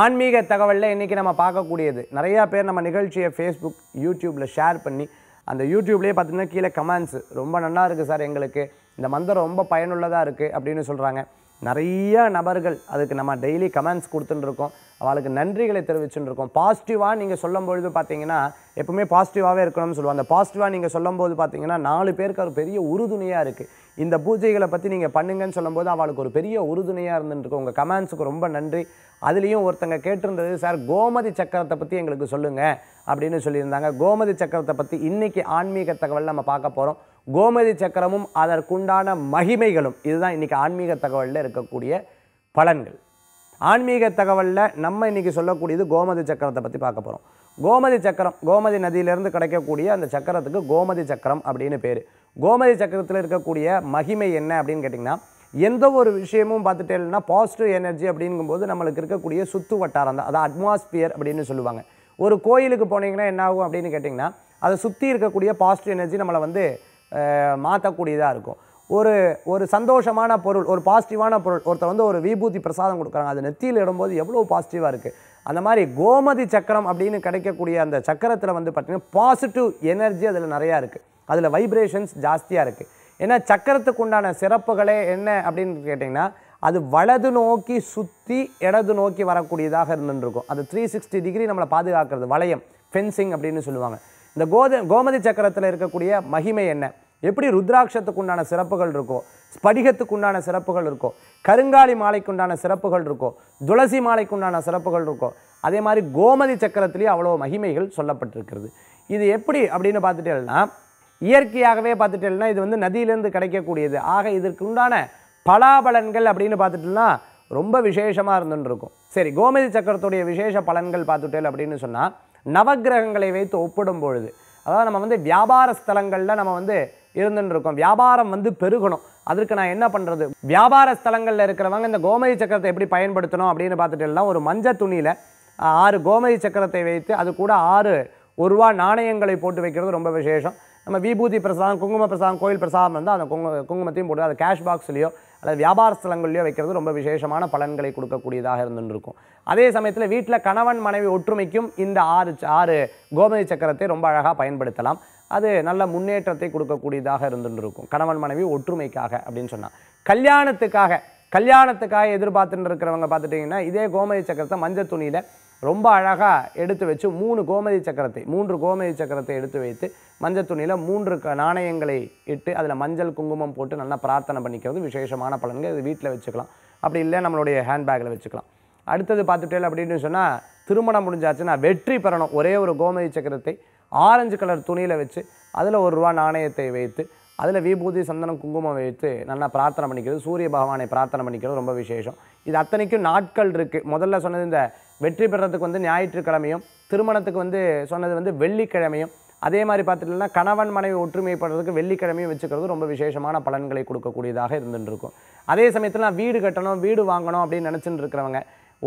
ஆன்மீக தகவலில் இன்றைக்கி நம்ம பார்க்கக்கூடியது நிறையா பேர் நம்ம நிகழ்ச்சியை ஃபேஸ்புக் யூடியூப்பில் ஷேர் பண்ணி அந்த யூடியூப்லேயே பார்த்திங்கன்னா கீழே கமெண்ட்ஸ் ரொம்ப நல்லா இருக்குது சார் எங்களுக்கு இந்த மந்திரம் ரொம்ப பயனுள்ளதாக இருக்குது அப்படின்னு சொல்கிறாங்க நிறைய நபர்கள் அதுக்கு நம்ம டெய்லி கமெண்ட்ஸ் கொடுத்துட்டுருக்கோம் அவளுக்கு நன்றிகளை தெரிவிச்சுட்டுருக்கோம் பாசிட்டிவாக நீங்கள் சொல்லும் பொழுது பார்த்தீங்கன்னா எப்பவுமே பாசிட்டிவாகவே இருக்கணும்னு சொல்லுவோம் அந்த பாசிட்டிவாக நீங்கள் சொல்லும் போது பார்த்தீங்கன்னா நாலு பேருக்கு ஒரு பெரிய உறுதுணையாக இருக்குது இந்த பூஜைகளை பற்றி நீங்கள் பண்ணுங்கன்னு சொல்லும்போது அவளுக்கு ஒரு பெரிய உறுதுணையாக இருந்துருக்கு உங்கள் கமெண்ட்ஸுக்கு ரொம்ப நன்றி அதுலேயும் ஒருத்தங்க கேட்டிருந்தது சார் கோமதி சக்கரத்தை பற்றி எங்களுக்கு சொல்லுங்கள் அப்படின்னு சொல்லியிருந்தாங்க கோமதி சக்கரத்தை பற்றி இன்றைக்கி ஆன்மீக தகவல் நம்ம பார்க்க போகிறோம் கோமதி சக்கரமும் அதற்குண்டான மகிமைகளும் இதுதான் இன்றைக்கி ஆன்மீக தகவலில் இருக்கக்கூடிய பலன்கள் ஆன்மீக தகவலில் நம்ம இன்றைக்கி சொல்லக்கூடியது கோமதி சக்கரத்தை பற்றி பார்க்க போகிறோம் கோமதி சக்கரம் கோமதி நதியிலேருந்து கிடைக்கக்கூடிய அந்த சக்கரத்துக்கு கோமதி சக்கரம் அப்படின்னு பேர் கோமதி சக்கரத்தில் இருக்கக்கூடிய மகிமை என்ன அப்படின்னு கேட்டிங்கன்னா எந்த ஒரு விஷயமும் பார்த்துட்டேன்னா பாசிட்டிவ் எனர்ஜி அப்படிங்கும்போது நம்மளுக்கு இருக்கக்கூடிய சுத்து வட்டாரம் தான் அதான் அட்மாஸ்பியர் அப்படின்னு சொல்லுவாங்க ஒரு கோயிலுக்கு போனீங்கன்னா என்ன ஆகும் அப்படின்னு கேட்டிங்கன்னா அதை சுற்றி இருக்கக்கூடிய பாசிட்டிவ் எனர்ஜி நம்மளை வந்து மாற்றக்கூடியதாக இருக்கும் ஒரு ஒரு சந்தோஷமான பொருள் ஒரு பாசிட்டிவான பொருள் ஒருத்தர் வந்து ஒரு விபூதி பிரசாதம் கொடுக்குறாங்க அது நெத்தியில் இடும்போது எவ்வளோ பாசிட்டிவாக இருக்குது அந்த மாதிரி கோமதி சக்கரம் அப்படின்னு கிடைக்கக்கூடிய அந்த சக்கரத்தில் வந்து பார்த்திங்கன்னா பாசிட்டிவ் எனர்ஜி அதில் நிறையா இருக்குது அதில் வைப்ரேஷன்ஸ் ஜாஸ்தியாக இருக்குது ஏன்னா சக்கரத்துக்கு உண்டான சிறப்புகளே என்ன அப்படின்னு கேட்டிங்கன்னா அது வலது நோக்கி சுற்றி இடது நோக்கி வரக்கூடியதாக இருந்துருக்கும் அது த்ரீ சிக்ஸ்டி டிகிரி நம்மளை பாதுகாக்கிறது வளையம் ஃபென்சிங் அப்படின்னு சொல்லுவாங்க இந்த கோத கோமதி சக்கரத்தில் இருக்கக்கூடிய மகிமை என்ன எப்படி ருத்ராட்சத்துக்கு உண்டான சிறப்புகள் இருக்கோ ஸ்படிகத்துக்கு உண்டான சிறப்புகள் இருக்கோ கருங்காலி மாலைக்கு உண்டான சிறப்புகள் இருக்கோ துளசி மாலைக்கு உண்டான சிறப்புகள் இருக்கோ அதே மாதிரி கோமதி சக்கரத்துலேயும் அவ்வளோ மகிமைகள் சொல்லப்பட்டிருக்கிறது இது எப்படி அப்படின்னு பார்த்துட்டேன்னா இயற்கையாகவே பார்த்துட்டேன்னா இது வந்து நதியிலேருந்து கிடைக்கக்கூடியது ஆக இதற்கு உண்டான பலாபலன்கள் அப்படின்னு பார்த்துட்டுனா ரொம்ப விசேஷமாக இருந்துன்னு இருக்கும் சரி கோமதி சக்கரத்துடைய விசேஷ பலன்கள் பார்த்துட்டேன் அப்படின்னு சொன்னால் நவகிரகங்களை வைத்து ஒப்பிடும் பொழுது அதாவது நம்ம வந்து வியாபார ஸ்தலங்களில் நம்ம வந்து இருந்துன்னு இருக்கோம் வியாபாரம் வந்து பெருகணும் அதற்கு நான் என்ன பண்ணுறது வியாபார ஸ்தலங்களில் இருக்கிறவங்க இந்த கோமதி சக்கரத்தை எப்படி பயன்படுத்தணும் அப்படின்னு பார்த்துட்டு ஒரு மஞ்சள் துணியில் ஆறு கோமதி சக்கரத்தை வைத்து அது கூட ஆறு ஒரு ரூபா நாணயங்களை போட்டு வைக்கிறது ரொம்ப விசேஷம் நம்ம விபூதி பிரசாதம் குங்கும பிரசாதம் கோயில் பிரசாதம் வந்து அந்த குங்கு குங்குமத்தையும் போட்டு அது கேஷ் பாக்ஸ்லேயோ அல்லது வியாபார ஸ்தலங்கள்லையோ வைக்கிறது ரொம்ப விசேஷமான பலன்களை கொடுக்கக்கூடியதாக இருந்துருக்கும் அதே சமயத்தில் வீட்டில் கணவன் மனைவி ஒற்றுமைக்கும் இந்த ஆறு ஆறு கோமதி சக்கரத்தை ரொம்ப அழகாக பயன்படுத்தலாம் அது நல்ல முன்னேற்றத்தை கொடுக்கக்கூடியதாக இருந்துருக்கும் கணவன் மனைவி ஒற்றுமைக்காக அப்படின்னு சொன்னால் கல்யாணத்துக்காக கல்யாணத்துக்காக எதிர்பார்த்துட்டு இருக்கிறவங்க பார்த்துட்டிங்கன்னா இதே கோமதி சக்கரத்தை மஞ்சள் துணியில் ரொம்ப அழகாக எடுத்து வச்சு மூணு கோமதி சக்கரத்தை மூன்று கோமதி சக்கரத்தை எடுத்து வைத்து மஞ்சள் துணியில் மூன்று க நாணயங்களை இட்டு அதில் மஞ்சள் குங்குமம் போட்டு நல்லா பிரார்த்தனை பண்ணிக்கிறது விசேஷமான பலன்கள் இது வீட்டில் வச்சுக்கலாம் அப்படி இல்லை நம்மளுடைய ஹேண்ட்பேக்கில் வச்சுக்கலாம் அடுத்தது பார்த்துட்டேன் அப்படின்னு சொன்னால் திருமணம் முடிஞ்சாச்சுன்னா வெற்றி பெறணும் ஒரே ஒரு கோமதி சக்கரத்தை ஆரஞ்சு கலர் துணியில் வச்சு அதில் ஒரு ரூபா நாணயத்தை வைத்து அதில் விபூதி சந்தனம் குங்குமம் வைத்து நல்லா பிரார்த்தனை பண்ணிக்கிறது சூரிய பகவானை பிரார்த்தனை பண்ணிக்கிறது ரொம்ப விசேஷம் இது அத்தனைக்கும் நாட்கள் இருக்குது முதல்ல சொன்னது இந்த வெற்றி பெறத்துக்கு வந்து ஞாயிற்றுக்கிழமையும் திருமணத்துக்கு வந்து சொன்னது வந்து வெள்ளிக்கிழமையும் அதே மாதிரி பார்த்துட்டோம்னா கணவன் மனைவி ஒற்றுமைப்படுறதுக்கு வெள்ளிக்கிழமையும் வச்சுக்கிறது ரொம்ப விசேஷமான பலன்களை கொடுக்கக்கூடியதாக இருந்துகிட்டு இருக்கும் அதே சமயத்தில் நான் வீடு கட்டணும் வீடு வாங்கணும் அப்படின்னு நினச்சிட்டு இருக்கிறவங்க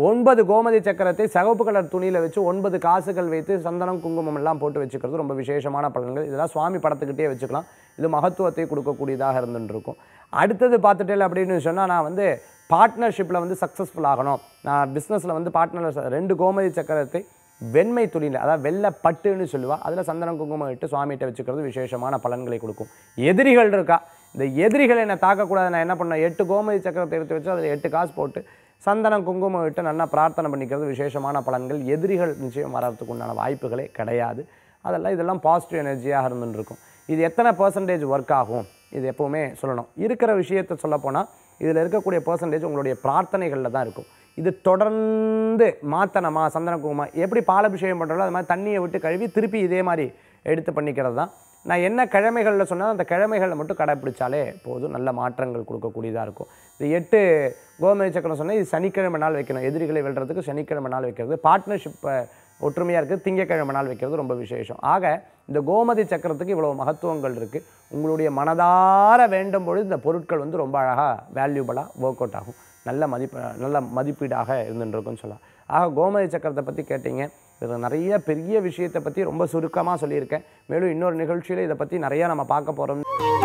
ஒன்பது கோமதி சக்கரத்தை சகப்பு கலர் துணியில் வச்சு ஒன்பது காசுகள் வைத்து சந்தனம் குங்குமம் எல்லாம் போட்டு வச்சுக்கிறது ரொம்ப விசேஷமான பலன்கள் இதெல்லாம் சுவாமி படத்துக்கிட்டே வச்சுக்கலாம் இது மகத்துவத்தை கொடுக்கக்கூடியதாக இருந்துருக்கும் அடுத்தது இல்லை அப்படின்னு சொன்னால் நான் வந்து பார்ட்னர்ஷிப்பில் வந்து சக்ஸஸ்ஃபுல் ஆகணும் நான் பிஸ்னஸில் வந்து பார்ட்னர் ரெண்டு கோமதி சக்கரத்தை வெண்மை துணியில் அதாவது வெள்ளை பட்டுன்னு சொல்லுவாள் அதில் சந்தனம் குங்குமம் இட்டு சுவாமிகிட்ட வச்சுக்கிறது விசேஷமான பலன்களை கொடுக்கும் எதிரிகள் இருக்கா இந்த எதிரிகளை என்னை தாக்கக்கூடாது நான் என்ன பண்ணேன் எட்டு கோமதி சக்கரத்தை எடுத்து வச்சு அதில் எட்டு காசு போட்டு சந்தனம் குங்குமம் விட்டு நல்லா பிரார்த்தனை பண்ணிக்கிறது விசேஷமான பலன்கள் எதிரிகள் நிச்சயம் வர்றதுக்கு உண்டான வாய்ப்புகளே கிடையாது அதெல்லாம் இதெல்லாம் பாசிட்டிவ் எனர்ஜியாக இருந்துருக்கும் இது எத்தனை பர்சன்டேஜ் ஒர்க் ஆகும் இது எப்போவுமே சொல்லணும் இருக்கிற விஷயத்த சொல்லப்போனால் இதில் இருக்கக்கூடிய பர்சன்டேஜ் உங்களுடைய பிரார்த்தனைகளில் தான் இருக்கும் இது தொடர்ந்து மாத்தனமா சந்தன குங்குமம் எப்படி பாலபிஷேகம் பண்ணுறோம் அது மாதிரி தண்ணியை விட்டு கழுவி திருப்பி இதே மாதிரி எடுத்து பண்ணிக்கிறது தான் நான் என்ன கிழமைகளில் சொன்னால் அந்த கிழமைகளில் மட்டும் கடைப்பிடிச்சாலே போதும் நல்ல மாற்றங்கள் கொடுக்கக்கூடியதாக இருக்கும் இது எட்டு கோமதி சக்கரம் சொன்னால் இது சனிக்கிழமை நாள் வைக்கணும் எதிரிகளை வெல்றதுக்கு சனிக்கிழமை நாள் வைக்கிறது பார்ட்னர்ஷிப்பை ஒற்றுமையாக இருக்குது திங்கக்கிழமை நாள் வைக்கிறது ரொம்ப விசேஷம் ஆக இந்த கோமதி சக்கரத்துக்கு இவ்வளோ மகத்துவங்கள் இருக்குது உங்களுடைய மனதார வேண்டும் பொழுது இந்த பொருட்கள் வந்து ரொம்ப அழகாக வேல்யூபலாக ஒர்க் அவுட் ஆகும் நல்ல மதிப்ப நல்ல மதிப்பீடாக இருந்துருக்குன்னு சொல்லலாம் ஆக கோமதி சக்கரத்தை பற்றி கேட்டீங்க இதில் நிறைய பெரிய விஷயத்தை பற்றி ரொம்ப சுருக்கமாக சொல்லியிருக்கேன் மேலும் இன்னொரு நிகழ்ச்சியில் இதை பற்றி நிறையா நம்ம பார்க்க போகிறோம்